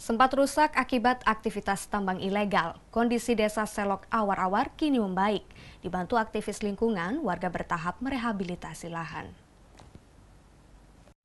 Sempat rusak akibat aktivitas tambang ilegal, kondisi desa Selok awar-awar kini membaik. Dibantu aktivis lingkungan, warga bertahap merehabilitasi lahan.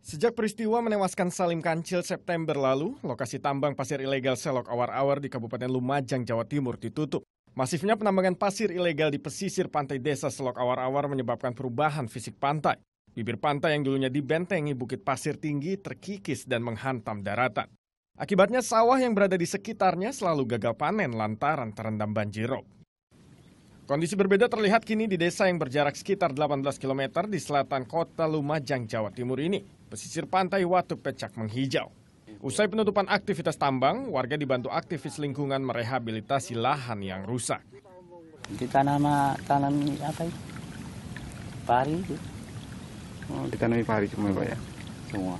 Sejak peristiwa menewaskan Salim Kancil September lalu, lokasi tambang pasir ilegal Selok Awar-Awar di Kabupaten Lumajang, Jawa Timur ditutup. Masifnya penambangan pasir ilegal di pesisir pantai desa Selok Awar-Awar menyebabkan perubahan fisik pantai. Bibir pantai yang dulunya dibentengi bukit pasir tinggi terkikis dan menghantam daratan. Akibatnya sawah yang berada di sekitarnya selalu gagal panen lantaran terendam banjir rob. Kondisi berbeda terlihat kini di desa yang berjarak sekitar 18 km di selatan kota Lumajang, Jawa Timur ini. Pesisir pantai Watu Pecak menghijau. Usai penutupan aktivitas tambang, warga dibantu aktivis lingkungan merehabilitasi lahan yang rusak. Ditanam tanam apa ya? Pari. Ditanami pari semua Pak ya? Semua.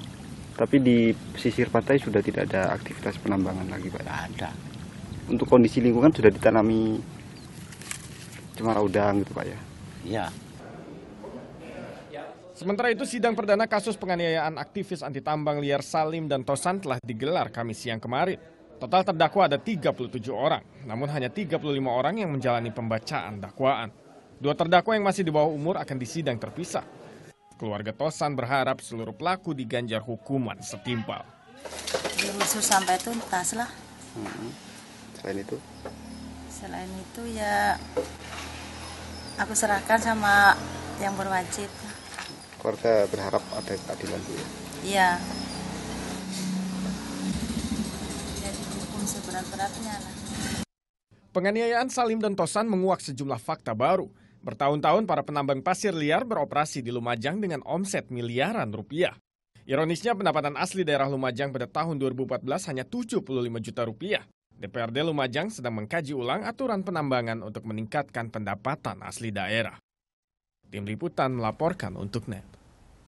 Tapi di pesisir pantai sudah tidak ada aktivitas penambangan lagi, Pak. Tidak ada. Untuk kondisi lingkungan sudah ditanami cemara udang gitu, Pak ya. Iya. Sementara itu sidang perdana kasus penganiayaan aktivis anti tambang liar Salim dan Tosan telah digelar Kamis siang kemarin. Total terdakwa ada 37 orang, namun hanya 35 orang yang menjalani pembacaan dakwaan. Dua terdakwa yang masih di bawah umur akan disidang terpisah. Keluarga Tosan berharap seluruh pelaku diganjar hukuman setimpal. Diusut sampai tuntas lah. Hmm. Selain itu? Selain itu ya aku serahkan sama yang berwajib. Keluarga berharap ada keadilan dulu. Ya? Iya. Jadi hukum seberat-beratnya lah. Penganiayaan Salim dan Tosan menguak sejumlah fakta baru Bertahun-tahun para penambang pasir liar beroperasi di Lumajang dengan omset miliaran rupiah. Ironisnya pendapatan asli daerah Lumajang pada tahun 2014 hanya 75 juta rupiah. DPRD Lumajang sedang mengkaji ulang aturan penambangan untuk meningkatkan pendapatan asli daerah. Tim Liputan melaporkan untuk NET.